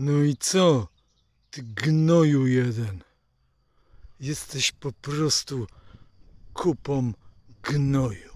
No i co? Ty gnoju jeden. Jesteś po prostu kupą gnoju.